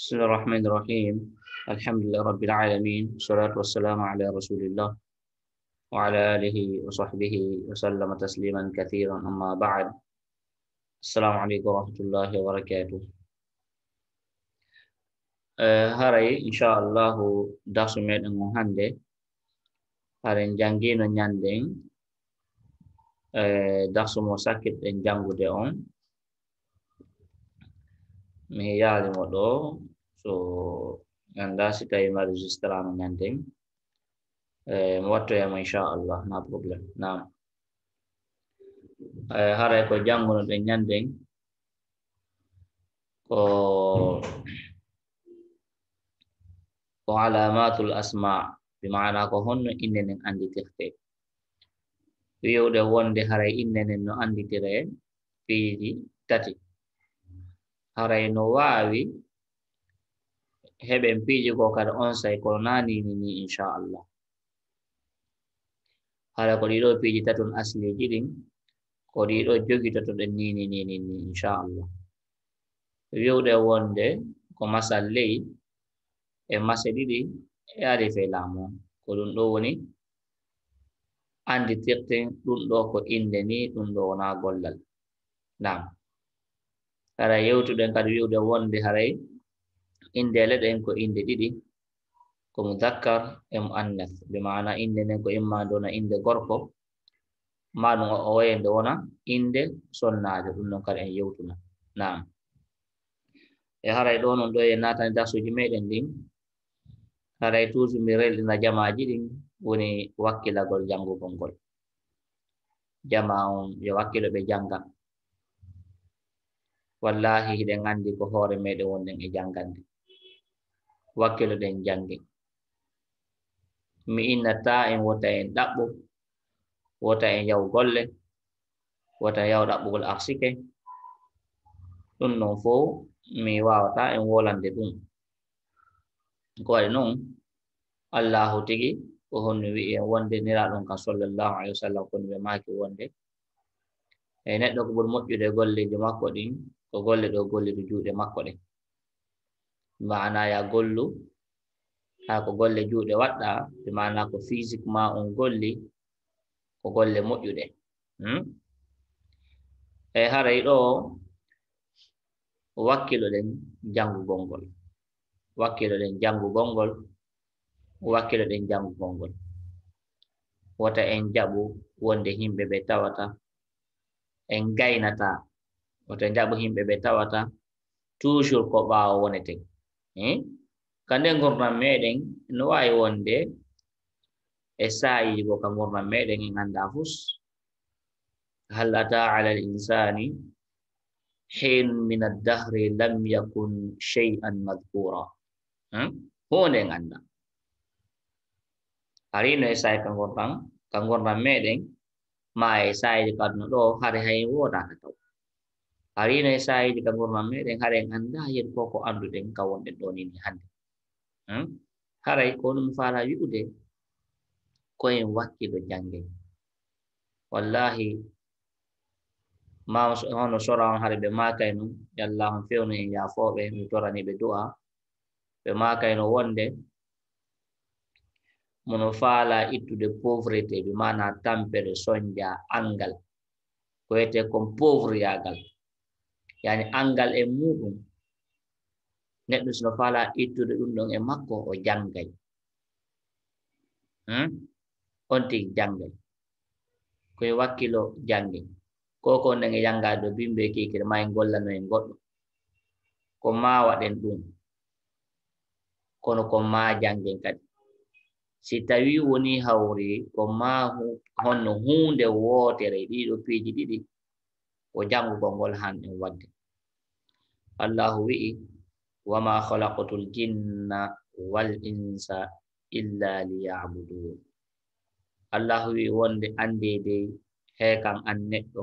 بسم الله الرحمن الرحيم الحمد لله رب العالمين والصلاة والسلام على رسول الله وعلى آله وصحبه وسلم تسليما كثيرا أما بعد السلام عليكم ورحمة الله وبركاته هاري آه، إن شاء الله درس haren jangino هاري نجانجين dasumo درس en نجانجو on miyali moɗo so ganda si tawi mbaɗi justelama nanden mi Allah, inchallah na probléme nam eh, haray ko jannguno ɗen ñanden ko ko alamatul asma ɓe maana ko honno inde nden anditirte yewɗe wonde haray inde nden no anditire fiiji tati haray no waawi heɓen piiji ko kadi onsay ko naanini ni inchallah hala ko ɗiɗo piiji taton asliji ɗin ko ɗiɗo jogi totoɗen nininini ni inchallah wiwɗe wonde ko masal ley e mase ɗiɗi e arife laamu ko ɗum ɗo woni anditirten ɗum ɗo ko inde ni ɗum ɗo wona gollal nam haray yewtuɗen kadi wiwde wonde haray indele ɗen ko inde ɗiɗi ko mudakkar e mo annas be mana inde nden ko imma dona inde gorko maɗum oyende wona inde sonnajo ɗum ɗon kadi en yewtuna nam e haray ɗo non ɗo e natani darsuji meɗen ɗin haray toujours mi relɗina jamaji ɗin woni wakkilagol janngugol ngol jama on yo wakkilo ɓe janngan wallahi hiɗe nganndi ko hoore meɗen wonɗen e janngande wakkilo ɗen jannge mi inna taa en wota en ɗaɓɓo wota en yaw golle wota yaw ɗaɓɓugol arsike ɗum noon fo mi wawata en wolande ɗum ko waɗi noon allahu tigi ko honni wi en wonde niraɗum kam sallllahu alahi wa sallam koni ɓe maaki wonde ei neɗɗo ko ɓuri moƴƴude golleji makko ɗin ko golle ɗo golliru juuɗe makko ɗen maana ya gollu ha ko golle juuɗe waɗɗa e maana ko physique ma on golli ko golle moƴƴuɗe hmm? ey haray ɗo wakkiloɗen jangu gongol wakkiloɗen jangu gongol wakkiloɗen jangu gongol wota en jaɓu wonde himɓe ɓe tawata en gaynataa wata njaɓo himɓe ɓe tawata toujours ko ɓaawo woneten kande gurdam meɗen no wawi wonde e sa'iji go ka gurdam meɗen fus hal ata ala l insani hin min dahri lam yakun shay'an madkura hunde en annda harino e sayi ka gurdam ka gurdam meɗen ma esai sa'iji kadno hari hari hay wodaka hari ini sai di mami yang hari yang anda yang pokok anda andu kawan dan doni ini ni hmm? hari hmm? haray ko fala yude ko en wakkilo jange wallahi mau hono sora hari hare be maka en yalla on ya en yafoɓe eh, mi torani be doa be maka en wonde monofala faala de pauvreté bi mana tampere sonja angal ko wiyete kom pauvre yagal yani angal e muɗum neɗɗo sino fala ittude ɗum ɗon e makko o janngay hmm? on tigi janngay koye wakkilo jange koko nden e janngado bimbe kekire ma e gollano e goɗɗo ko mawaɗen ɗum kono ko ma jangen kadi si tawi woni hawri ko ma honno hunde wotere ɗiɗo piiji ɗiɗi ko janngugol ngol han en wadde allahu wi'i wama halaqatu ljinna wal insa illa liyabudun allahu wi'i wonde annde dey heekan an neɗɗo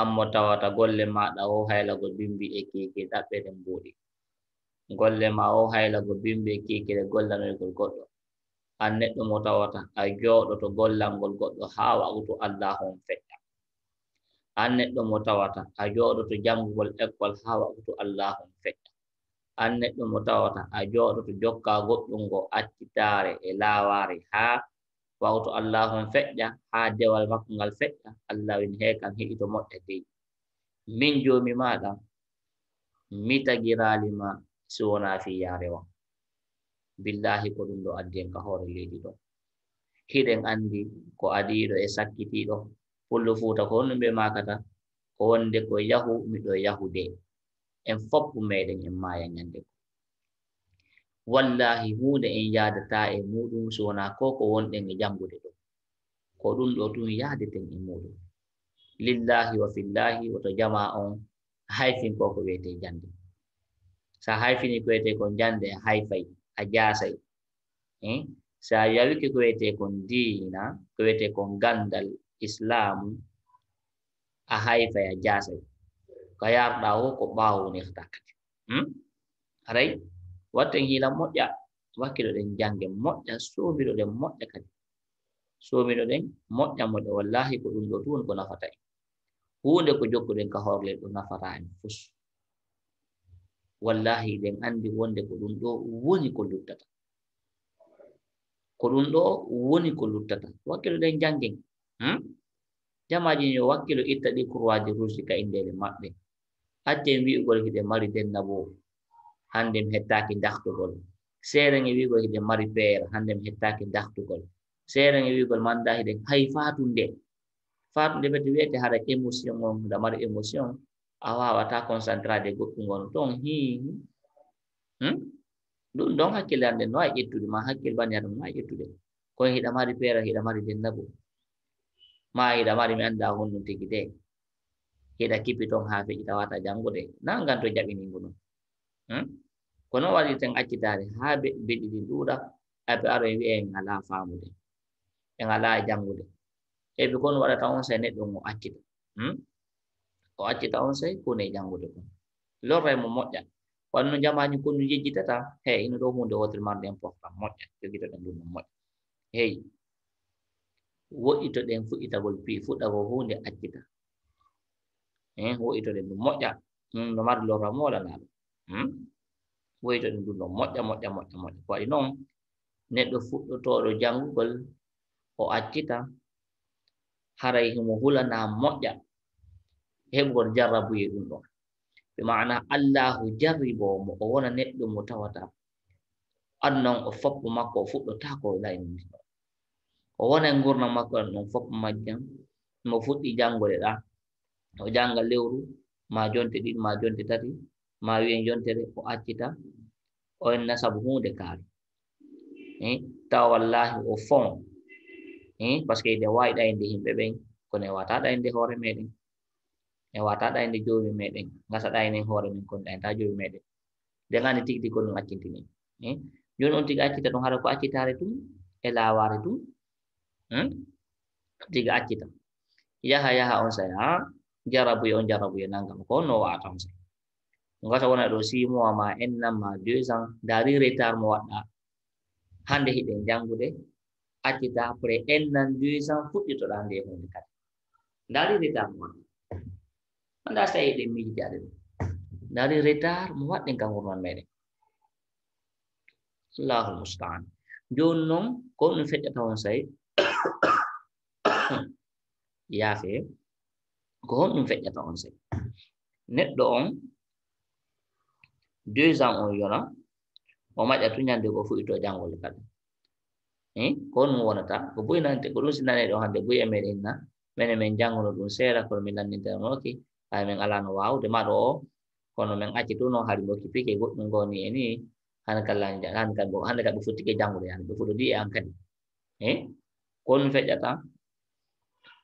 anmo tawata golle maɗa o haylago bimbi e keke ɗaɓɓere mbuuɗi golle ma o haylago bimbi e kekere gollanoygol goɗɗo an neɗɗo mo tawata a jooɗo to gollalngol goɗɗo haa wa'utu allahon fed an neɗɗo mo tawata a jooɗoto janngugol école haa waɗuto allahum feƴƴa an neɗɗo mo tawata a jooɗoto jokka goɗɗum ngo accitaare e laawaare haa waawto allahum feƴƴa haa dewal makko ngal feƴƴa allah wini heekam heɗi to moƴƴa dey min joomi maaɗa mi tagiraali ma so wonaa fii yaarewa billahi ko ɗum ɗo addien ka hoore leydi ɗo hiɗen anndi ko adiiɗo e sakkitiiɗo kullu fuuta ko honɗum ɓe makata ko wonde ko yahu miɗo yahude en foppu meɗen en maya ñande ko wallahi hunde en yadata e muɗum sowona ko ko wonɗen e jangude ɗo ko ɗum ɗo tun yadeten e muɗum lillahi wa fillahi woto jama on hayfin ko ko wiyete jande sa hayfini ko wiyete kon jande a hayfay a jasay sa yawiki ko wiyete kon diina ko wiyete kon gandal islam ahai fa jasa kaya dawo ko bau ni khata hmm arai wato hila moja ya. wakilo den jange moja ya. sobiro den moja ya kadi sobiro den moja moja wallahi ko dum do tun ko nafata hunde ko jokkuɗen ka horle ɗo nafata en fus wallahi ɗen andi wonde ko ɗum ɗo woni ko luttata ko ɗum ɗo woni ko luttata wakkilo ɗen jangen Hmm? jamaji yo wakkilo itta ɗi kurwaji rusi ka indele maɓɓe accen wi'ugol hiɗe mari denna bo hande mi hettaki daktugol serege wigol hiɗe mari peer hande mi hettaki daktugol serege wigol manda hiɗe hay fatunde fatunde ɓete wiyete hara émotion on da mari émotion a wawata concentrade goɗɗugon ton hi hmm? ɗum ɗon hakkille anɗe no a ƴettude ma hakkille bani ata no a ƴettude koye hiɗa mari peer hiɗa mari denna bo ma da mari mi anda hunnu ke da kipi tong hafi kita wata de na ngan to jaɓini nguɗum hmm? ko noon waɗi ten accitare ha beɗi bidi ɗuuɗa aɓe aro e wi'e en alaa de en bi e kono wada kon sai ne sey aci de hmm o accita on sey kone e janngude kon lo re mo moƴƴa wanno jamaji kondu tata hey ino ɗo hunde wotere marde important ke jogitoɗen ɗum no moƴƴa hey wo ito ɗen fu itagol pi fuɗɗago hunde accita wo ito ɗen ɗum moƴƴa no mari lorra molanaɗo wo ito ɗen ɗum ɗo moƴƴa moƴƴa moƴƴa moƴƴa ko waɗi noon neɗɗo fuɗɗotoɗo janngugol o accita haray mo hulana moƴƴa heɓugol jarrabuye ɗum ɗon ɓe mana allahu jarribomo o wona neɗɗo mo tawata annon o foppo makko o fuɗɗotako laynidino o wona gurna makko ɗum fop majjan mo fuɗɗi jangole ɗa o janga lewru ma jonte ɗiɗi ma jonte tati ma wiyen jontere o accita on nasabu hunde kaari taw wallahi o fon par ce que nde wawi ɗaynde himɓe ɓen kono e wata ɗaynde hoore meɗen e wata ɗaynde jomi meɗen gasa ɗaynen hoore men kono ɗaynta jomi meɗen nde gandi tigi tigi kon ɗum accintini joni on tigi accita ɗum haɗa ko accitare tum e laaware tum Hmm? Tiga acita. Ya ha ya, ya, on oh, saya jarabu ya, yon oh, jarabu yon nangam kono wa atam saya. Nga sa wana dosi mo ama enna ma sang dari retar mo na Hande hiden janggude acita pre ennan sang fut itu hande mo dekat. Dari retar mo wada. Anda saya hiden mi jadi. Dari retar mo wada kang urman mede. Allahul musta'an. Jonnon ko no on saya yaafe ko honɗum feƴƴata on net neɗɗo on deux ans on yona o maƴa tu ñande ko fuɗi to janngol kadi ko honɗum wonata ko boynante ko ɗum sinaneɗo hannde boyi e meɗen na mene min jannguno ɗum seera kono min lanndintanoki ay min alaa no waawde maɗo o kono min acci tu noon hari mboki pike goɗɗum ngoni e ni hande kala hande kam hande kam ɓe fottike janngude hande ɓe foɗo di e an kadi e ko honɗum feƴƴata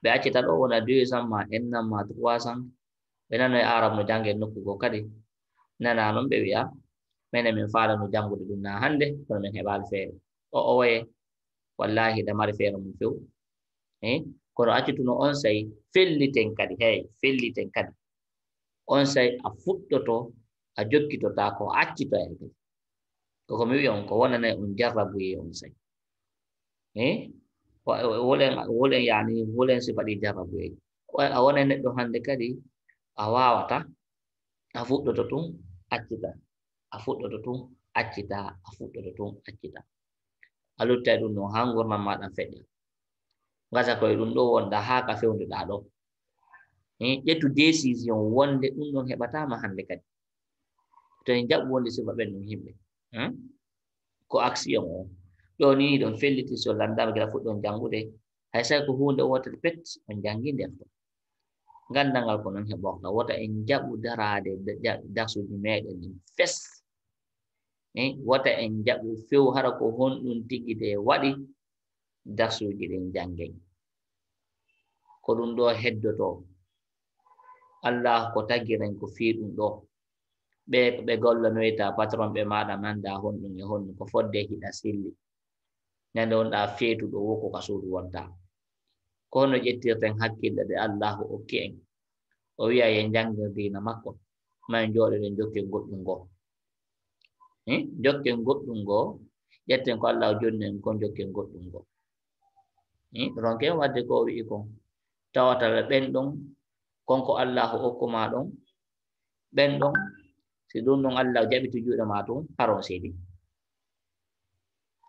ɓe accita ɗo wona deux cent ma ennan ma trois cent ɓe nano e arab no jange e nokkugo kadi nana noon ɓe wi'a mene min faala no jangude ɗum na hannde kono min heɓaali feere o owoye wallahi damari feere mum few e kono accituno on say felliten kadi hey felliten kadi on say a fuɗɗoto a jokkitota ko accito ay e kadi koko mi wi on ko wonanayi on e jarrabuye on say e eh? wolen wolen yani wolen sifa ɗi jarabueji a wonan neɗɗo hande kadi a wawata a fuɗɗoto tun accita a fuɗɗoto tun accita a fuɗɗoto tun accita a luttai ɗum ɗon ha gurnan maɗa feɗɗe gasa koye ɗum ɗo wonɗa ha ka fewduɗa ɗo ƴettu décision wonde ɗum ɗon heɓatama hande kadi to en jaɓu wonde sifa ɓen ɗum himɓe hmm? ko action o ɗo ni ɗon felliti so landaɓe gila fuɗɗon jangude hay sai ko hunde wotere pet on janginden ɗo gandangal ko non heɓoka wota en jaɓu darade dasuji meɗen ɗin fes e wota en jaɓu few hara ko honɗum tigi de waɗi dasuji ɗin jangen ko ɗum ɗo heddoto allah ko tagiren ko fi ɗum ɗo ɓe ko ɓe gollonoyta patron ɓe maɗa manda honɗum e honɗum ko fodde e hiɗa silli ñande wonɗa feetuɗo wo ko ka suudu wonta kono ƴettirten hakkille ɗe allahu okki en o wiya ye jangir dina makko man joɗeɗen jokken goɗɗum ngo hm? jokken goɗɗum ngo ƴetten ko allahu jonnien kon jokken goɗɗum ngo hm? ronken wadde ko wi'i kon tawata ɓe ɓenɗon konko allahu okkuma ɗon ɓenɗon si ɗum ɗon allahu jaɓitu juuɗe ma tun haron seedi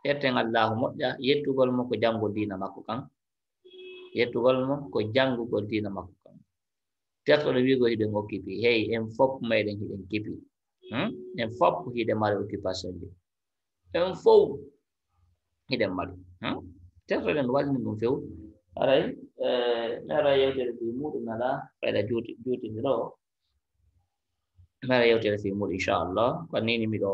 eten allah yetu gol mo ko jango dina mako kan gol mo ko gol dina mako kan go hide mo kipi hey en fof meɗen hiɗen kipi en fof hiɗen mari occupation ji en fop hiɗen mari tertoɗen walni ɗum few aray nara juti fi ni ala fayda juutindiro nara yewtere fi insha Allah ko nini miɗo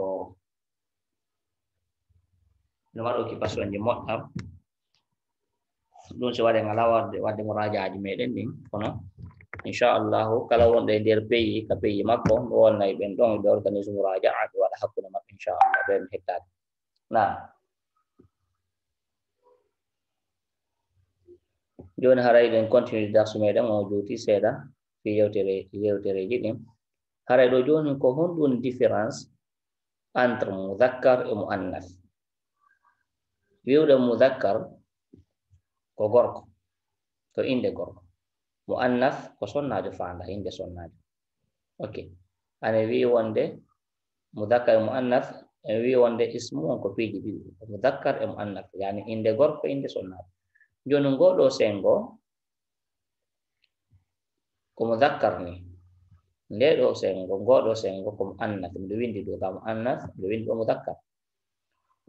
no waɗo kipasuaje moƴƴam ɗum so lawan, ngala warde muraaja mo rajaji meɗen ɗin kono Allahu kala won de der pays ka pays makko mi wonnayi ɓen ɗon ɓe organisme rajaa ɓe waɗa hakkunde maɓɓe inchallah ɓe ben hettade na joni harai den continue darsu meɗen o juuti seeɗa fi tere ji ɗin harai do joni ko honɗum difference antara muzakkar e muannas dia udah muzakkar ko gorko to inde mu muannas ko sonnajo fanda inde sonnajo oke? ane wi wonde muzakkar mu muannas ane wi wande ismu ang kopi piiji ɗiɗi muzakkar mu muannas yani inde ke inde sonnajo joni do sengo ko muzakkar ni ndeɗo sengo do sengo kum muannas mbiɗo windi ɗo ka muannas mbiɗo windi ɗo muzakkar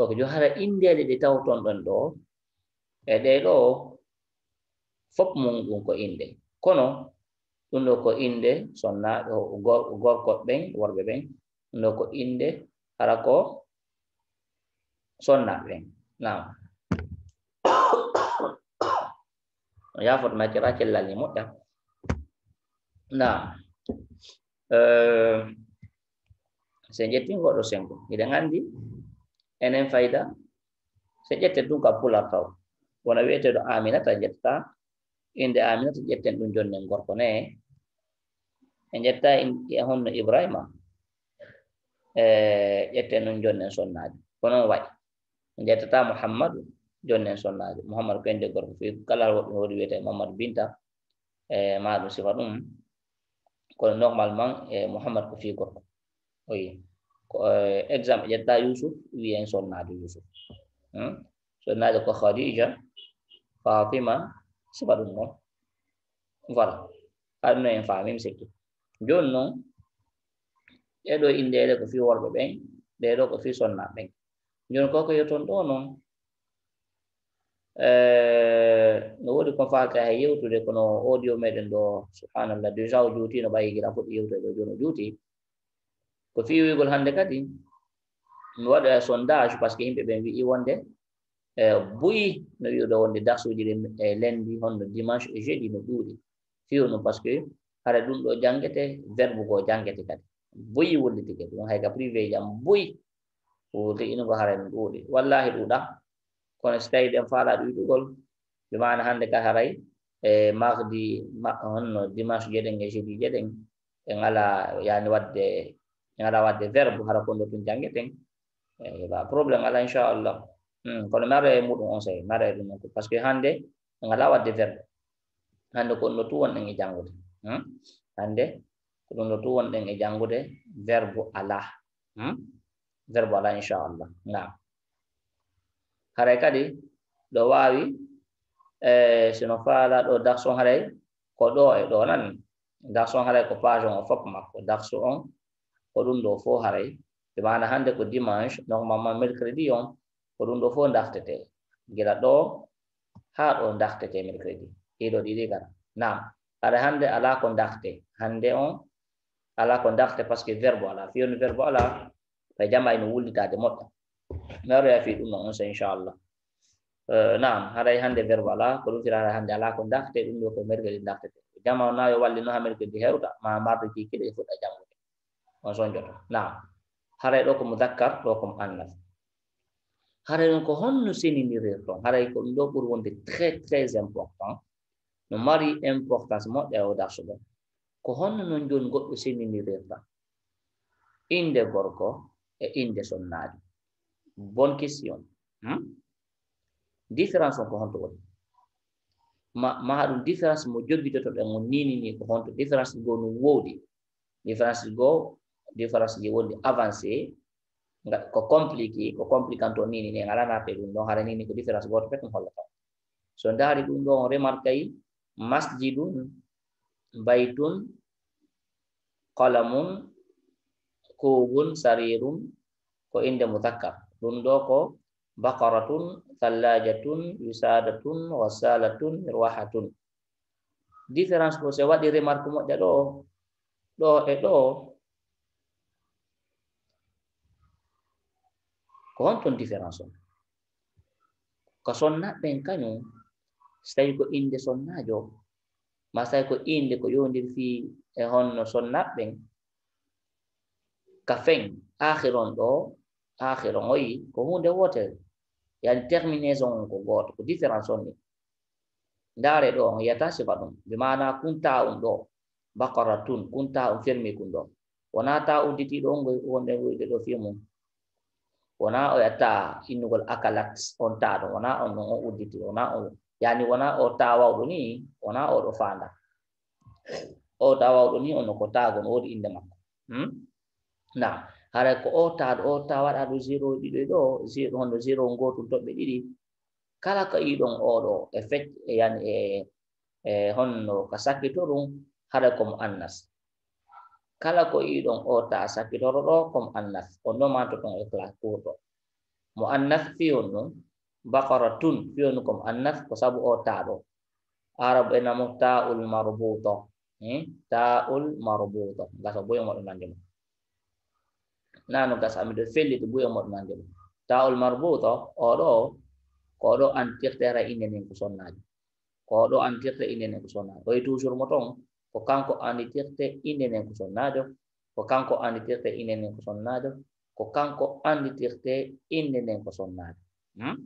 ko jo hara indeeɗe ɗe ton ɗon ɗo e ɗe ɗo fof mun ɗum ko inde kono ɗum ɗo ko inde sonnaɗo gorko ɓen worɓe ɓen ɗum ɗo ko inde hara ko sonnaɓe ɓen nam o yafotoma kira cellal ni moƴƴa nam eh, se jettingoɗo sengo iɗen anndi enen fayda se ƴette ɗum ka pular taw wona wiyeteɗo aminata ƴettata inde aminata ƴetten ɗum jonnen gorko ne e ƴetta e honno ibrahima e ƴetten ɗum jonnen sonnaji ko noon way e ƴettata mouhammadou jonnen sonnaji mouhammadou koyende gorko fi kala woɗɗum woodi wiyete mouhammadou binta e maɗum sifa ɗum kono normalement e mouhammadou ko fi gorko oyi oui. Eh, exam yadda yusuf wiyen sonnaade yusuf hmm? sonnaade ko khadija fatima sifa ɗum noon voilà haɗum noon en faamimi sikki joni noon ɗeɗo indeele ko fi worɓe ɓen ɗeɗo ko fi sonnaɓe ɓen joni koko yetton ɗo noon eh, no woodi kon faalta hay yewtude kono audio meɗen ɗo subhanallah déjà o juuti no ɓayigira fuɗɗi yewtude ɗo joni juuti ko fiiwiigol hannde kadi mi waɗo e sondage par ce que yimɓe ɓen wi'i wonde e buyi no wiɗo wonde darseuji ɗi e lendi honno dimanche e jeudi no ɗuuɗi fiiw no par ce que hara ɗum ɗo janngete verbe ko janngete kadi buyi wullitike ɗum hayka privé jam buyi wurli inugo hara no ɗuuɗi wallahi ɗuɗa kono so tawi ɗen faalaɗo wiɗugol ɓe maana hannde ka haray e mardi honno dimanche jeɗen e jeudi jeɗen en ala yani wadde ada dezer verb harap do tunjang geteng kan? ya ba problem ala insyaallah hmm kono mare mudu on sai mare dum ko parce que hande ngadawat verb hande ko no yang en e hmm hande ko no yang en e Allah, verbe ala hmm verb ala insyaallah nah hare kadi do wawi e sino fala do dakso hare ko do e do nan dakso hare ko page o fop makko dakso on ko ɗum ɗo fo haray ɓemana hande ko dimanche normalement mercredi on ko ɗum ɗo fo daftete gila ɗo ha ɗo daftete mercredi ɗiɗo ɗiɗigal nam ara hande ala ko dafte hande on ala ko dafte par ce que verbe ala fiyoni verbe ala ɓe jama no wullitade moɗɗa mero yafi ɗum no on so inchallah euh, nam haray hande verbe ala ko ɗum firaa hande ala ko dafte ɗum ɗo ko mercredi daftete jama nawi wallino ha mercredi heruta ma mardi kikiɗe e fuɗɗa jamgo on jotta naam haray ɗo ko mudakkar ɗo ko mo annas haray noon ko honno senidirirton haray ko ɗum ɗo ɓuri wonde très très important no mari importance moƴƴa o darsu ɗon ko honno noon joni goɗɗo senidirirta inde gorko e inde sonnaade bonne question hmm? différence on ko honto woni ma ma ɗum différence mo jogitoto ɗen on nini ni ko honto différence goo no woodi différence goo différence ji wodi avancé ko compliqué ko complicanto nini ngala na pe ɗum ɗon hara nini ko différence goto pet ko holla so ndaari ɗum ɗon remarkayi masjidun baitun qalamun kubun sarirun ko inda mutakkar dum do ko baqaratun thallajatun yusadatun wasalatun irwahatun différence ko se wadi remarque moƴƴa do ɗo e do eh, honton différence on ko sonnaɓɓen kañum so tawi ko sonna jo ma stay ko inde ko yondiri fi e honno ben ka fen akhiron do akhiron ngoyi ko hunde wote ya terminaison ko goto ko différence on ni ndaare ɗo on ya yiyata sifa bi mana kunta um do kunta fermi kun do wana ta wonde woyde do fi mum wona o y a t a h i n u g o l akalat on taaɗo wona on non on u d i t i wona on yani wona o tawawɗo ni wona o d o fanda o tawawɗo ni o n o ko tagon o d i inde makko na hara ko o taɗo o tawaɗa d o z e r o d i d o ɗo r o o n o z e r o on g o t u t o b e d i d i kala k a i d o n oɗo effect yani e honno ka s a k i t o r ɗ u m hara ko mo annas kala ko idong o ta sakitororo kom anas, on ɗo mato ɗon Mu kuuɗo muannas fiyon ɗon bakaratun fiyon kom muannas ko sabu o arab enamo taul marbuto hmm? taul marbuto gasa boyo moɗo nandemo nano gasa miɗo felliti mo moɗo nandemo taul marbuto oɗo koɗo antik inde nen ko sonnaji koɗo antik inde nen ko sonnaji koye itu sur motong ko kanko anditirte inde nden ko sonnaajo ko kanko anditirte inde nden ko sonnaajo ko kanko anditirte inde nden ko sonnaajo hmm?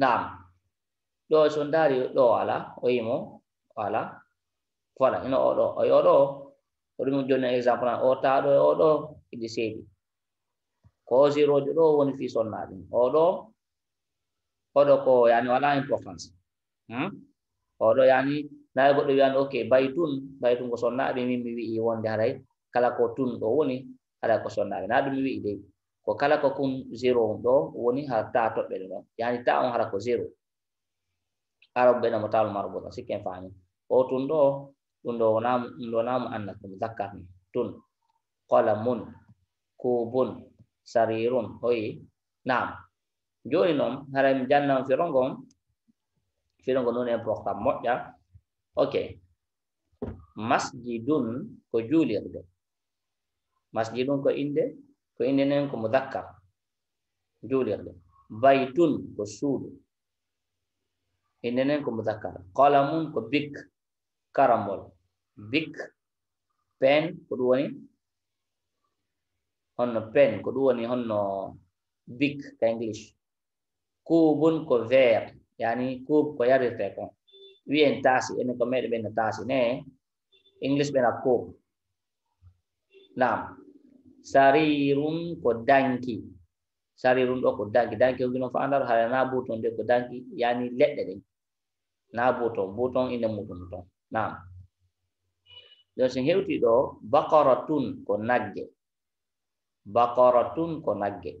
nam ɗo so ndaari ɗo ala o yimo ala voilà ino oɗo oyoɗo oɗum joni exemple an o taɗo e oɗo iɗi seedi ko zerojo ɗo woni fi sonnaaɗe oɗo oɗo ko yani wala importance oɗo hmm? yani na goɗɗo wiyan ok baytun baytun ko sonnaɓe min mi wi'i wonde haray kala ko tun ɗo woni ala ko sonnaɓe na ɗum mi wi'i dey ko kala ko kun zero on ɗo woni ha ta toɓɓe ɗo ɗon yani ta on hara ko zero arab ɓe namo tawal margo ɗo sikki en faami o oh, tun ɗo ɗum ɗo wonamu ɗum ɗo namu anna ko mudakkar ni tun qalamun kubun sarirun oyi nam joni noon haray mi jannan firongo on firongo noon en portam Oke. Okay. Masjidun ko julir de. Masjidun ko inde ko inde neng ko mudakkar. Julir de. Baitun ko sudu. Inde neng ko mudakkar. Kolamun ko bik Karamol. Bik pen ko ni. honno pen ko ni honno bik ka english. Kubun ko ver yani kub ko yarirte kon. Wien tasi ene ko mede ben tasi ne english ben akko nam rum ko danki sari rum ko danki danki hogino fa andar hala na buton de ko danki yani let de na buton buton ina muɗum ton nam do sen heuti do baqaratun ko nagge baqaratun ko nagge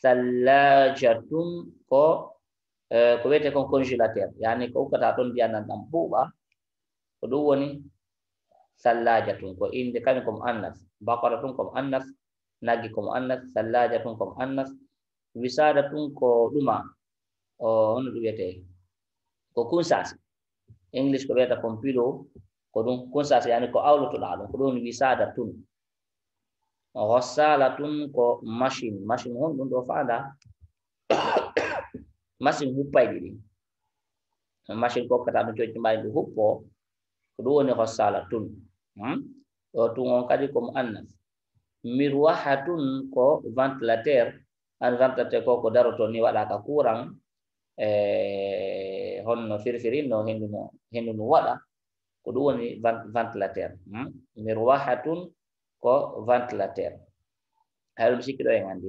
sallajatun ko Eh, ko wiyete kon congélateur yani ko ukkata toon mbiyanan ɗam ɓuuɓa ko ɗum woni sallaja tun ko inde kañum komo annas bakora tun komo annas naggi komo annas sallaja tun komo annas wisada tun ko ɗuma hono ɗum wiyete ko kunsas english ko wiyata kon pilo ko ɗum kunsas yani ko awlotoɗa ɗum ko ɗum wisada tun gossala tun ko machine machine hon ɗum ɗo faanda masin hupai gidi masin ko kata no jojji mari du huppo ko ɗum woni tun ɗo tun on kadi komo annas mirwahatun ko ventilateur an ventilateur ko ko daroto ni waɗa ka kuran e honno firfirinno hendu no hendu no waɗa ko ɗum woni ventilateur mirwahatun ko ventilateur hay ɗum sikki ɗo e nganndi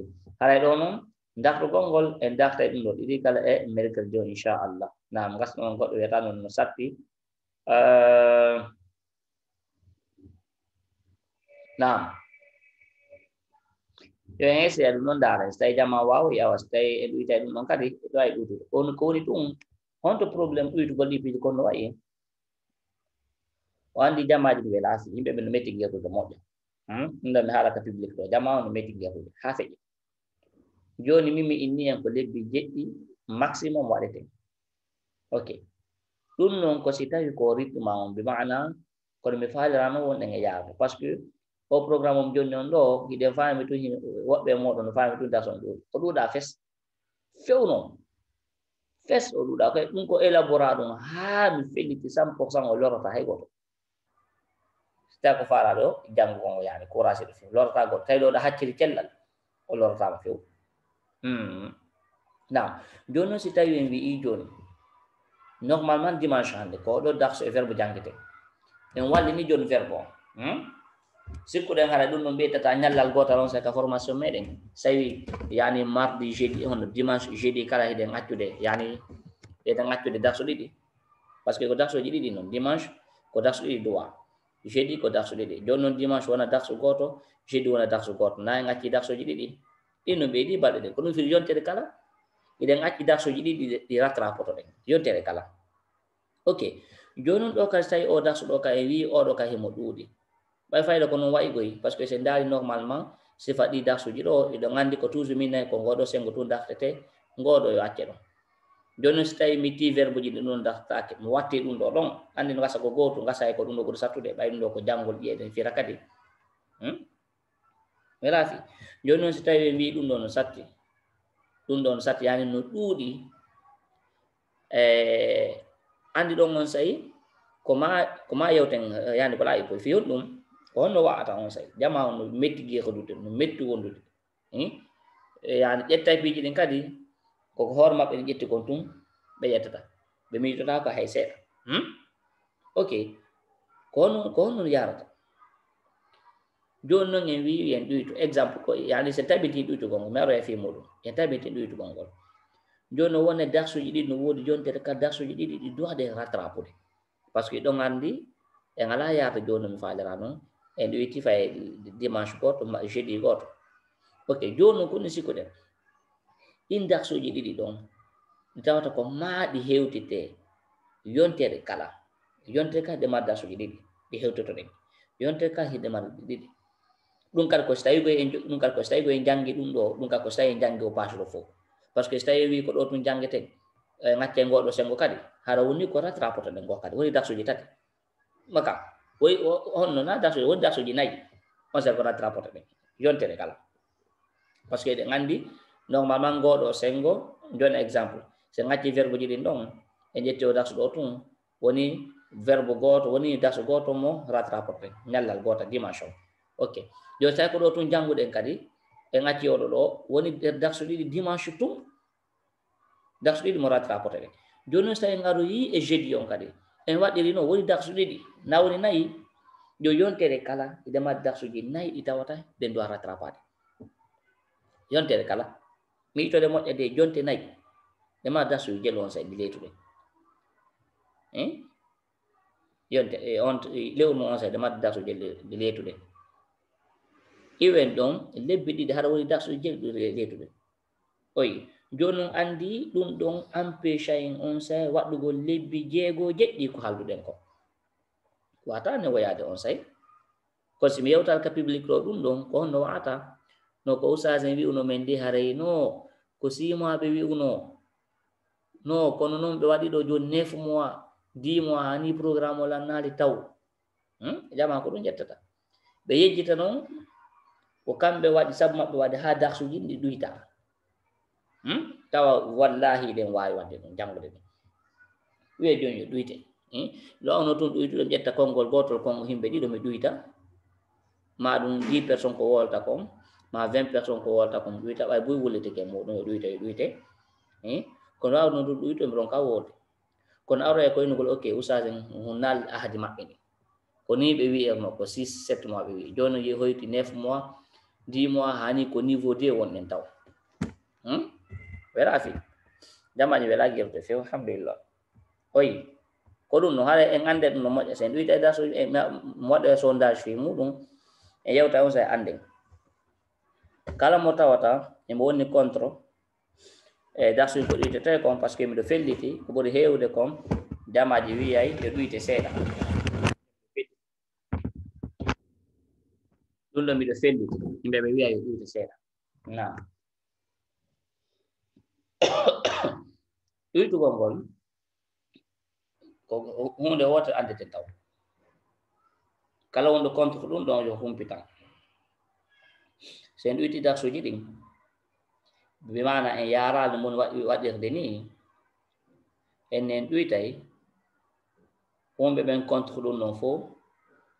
ndakhru gongol e eh, ndakhta tay ndol idi kala e mercredi jo inchallah nam gas non goɗɗo wiyata noon no sappi nam yo en esiya al non dare stai jama wawi ya so tawi en ɗuyta ɗum ɗon kadi ɗo wawi ɗuytude on ko to problem u du ɗuytugol lippiji ko no ay hen di jama di welasi himbe yimɓe ɓe no metti do moƴƴa hmm ɗo mi ka public do jama on no metti ko ha feƴƴi joni mimi inniyam ko lebbi jeɗɗi maximum waɗete ok ɗum noon ko si tawi ko rythme on bi mana kono mi faalirano won ɗen e yaafo par ce que o programme om joni noon ɗo iɗen faami tun woɓɓe moɗon faami tun dason ɗo o ɗuuɗa fes fewnoon fes o ɗuuɗa koye ɗum ko élabora ɗum haa mi felliti cent pour cent o lorata hay goto si tawi ko faalaɗo janngo kon o yaani couragé ɗo fe lorata goto tawi ɗo ɗa hacciri cellal o lorotama fewɗo Hmm. Now, jono si tawi en wi'i joni di dimanche hande ko ɗo dax e verbe jangete en wal joni verbe verbo. hmm? sikkuɗen hara ɗum ɗon mbiyetata gota gotal sa ka formation meɗen wi yani mardi jeudi hono oh, dimanche jeudi kala eɗen accude yani de accude daxo ɗiɗi par ce que ko daxoji di non dimanche ko daxo so dua jeudi ko daxo ɗiɗi joni noon dimanche wona so goto jeudi wona so goto na en acci daxoji ɗiɗi ɗinno ɓeydi balɗe ɗen ko ɗum fiiri yontere kala eɗen acci darsoji ɗi ɗi rattrapoto ɗen yontere kala ok jonun ɗo kadi so tawi o darso ɗo ka en wi oɗo ka himo ɗuuɗi ɓay fayda ko noon wayi goyi par ce que sen daari normalement sifa ɗi darsuji ɗo eɗo nganndi ko toujours minnayi ko ngoɗo sengo tun dartete ngoɗo yo acce ɗon jonin so tawi mi ti verbe ji ɗi ɗum dartake mi watti ɗum ɗo ɗon anndi no gasa ko gootu gasa e ko ɗum ɗo goɗo sattude ɓay ɗum ɗo ko janngol ƴiyeɗen fira kadi hmm? welaafi joni noon si tawi ɓe mbi ɗum ɗo no satti ɗum ɗo no satti yani no ɗuuɗi e andi ɗon on sayi koma koma yewten eh, yani ko laaɓi koye fewni ɗum ko honno wa'ata on sayi jama on no metti geehodude no metti wondude eh? e, yani ƴettay piiji ɗin kadi koko hoore maɓɓe ne ƴetti kon tun ɓe ƴettata ɓe miitotako hay seeɗa hmm? ok ko honno ko honno no yarata Jono ngen wi wi en ɗuyto example ko yani se tabiti ɗuytugol ngol mi aro e fi muɗum en tabiti ɗuytugol ngol joni no wonno jidi ɗiɗi no woodi joni tede kadi jidi ɗiɗi ɗi de rattrapude par parce que don andi en ala ya to no mi faalira noon en ɗoyti fay dimanche je di goto ok ko ni siko sikkuɗen in darsu ɗiɗi di don tawata ko maa ɗi hewtite de kala yonte ka hidemar darsuji ɗiɗi ɗi hewtoto de yonte ka ma di ɗum kadi ko so tawi koɗum e kadi ko so tawi koye janngi ɗum ɗo ɗum kadi ko so tawi en janngi o baso ɗo fof par ce que so tawi wi ko ɗo tum jangeten e gacce ngo ɗo sengo kadi hara woni ko tati rapporte ɗen ngo kadi woni dasuji tati ma kam woy honno na dasuji woni dasuji nayyi onsen ko tati rapporte ɗen yontere kala par ce que ɗe nganndi normalement ngoɗo sengo joni exemple so gacci verbe ji ɗin ɗon en ƴetti o dasu ɗo tun woni verbe goto woni dasu goto mo rati rapporte ñallal goto dimension ok joni tawi ko ɗo tun janguɗen kadi en acci oɗo ɗo woni nder darse ɗiɗi dimanche tum darse ɗiɗi morati rapporté ɓe joni noon so tawi ngaru yi e jeudi on kadi en waɗiri no woni darse ɗiɗi nawni nayi yo yontere kala idemaɗi darse ji nayi ɗi tawata ɓen dowi rattrapade yontere kala mi yitode moƴƴa de jonte nayi ema darse ji jelo on sa ɗi leytuɗe yonte e on e lewru mu on sa demaɗi darse ji ɗi leytuɗe iwen ɗon lebbi ɗiɗi haɗa woni dax jeliɗuleetuɗe oyi jooni on anndi ɗum ɗon empêcha en on say waɗɗugo lebbi jeego jeɗɗi ko halduɗen ko watane wayaade on say kono simi yewtal ka public ɗo ɗum ɗon ko honno waata no ko ustage en wi'uno men nde harayno ko simoaɓe wi'uno no kono noon ɓe waɗiɗo jooni neuf mois dix mois hani programme o lannaali taw hmm? jama ko ɗum ƴettata ɓe yejjita noon ko kamɓe waɗi sabu maɓɓe waɗi ha darsuji ɗi ɗuyta hmm? tawa wallahi ɗen wawi wadde ɗum jangude ɗum wiya joni yo ɗuyte hmm? lono tun ɗuytuɗo ƴetta konngol gotol konngo himɓe ɗiɗo mi ɗuyta ma ɗum dix personne ko wolta kon ma vingt personne ko wolta ko ɗuyta ɓay buy wulliteke e muɗum yo ɗuyta yo ɗuyte hmm? kono awno tun ɗuyto mbiɗon ka wolde kono aroye koynugol ok usage hun nal ahadi maɓɓe ni koni ɓe wiyemo ko six sept mois ɓe wi joni hoyti neuf mois dimo a hani ko niveau de wonɗen taw hmm? werafi jamani wela gerde few alhamdulillah oyi ko ɗum no hara en ande ɗum no moƴƴa so en ɗuwita da moɗo e sondage fi muɗum e yewta on sae anden kala mo tawata emo wonni contre e darsuji ko ɗuyte tawi kom par ce que miɗo felliti ko ɓuri hewde kom jamaji wiyay yo ɗuyte seeɗa quello mi riferisco, invece via io di sera. No. Iri tugon gol, hunde wotere addeten taw. Kala wonde compte ko ɗum ɗon yo humpitan. So en ɗuyti darsuji ɗin, ɓe mana en yarali mun waɗirde ni, en en ɗuytay, wonɓe ɓen compte ko ɗum ɗon fof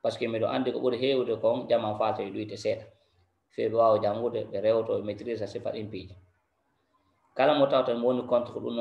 par ce que miɗo anndi ko ɓuri heewde kon jama faato e luyte seeɗa feewi waawa janngude ɓe rewto e maitrise a sifat impiiji kala mo tawta mo woni contre ko ɗum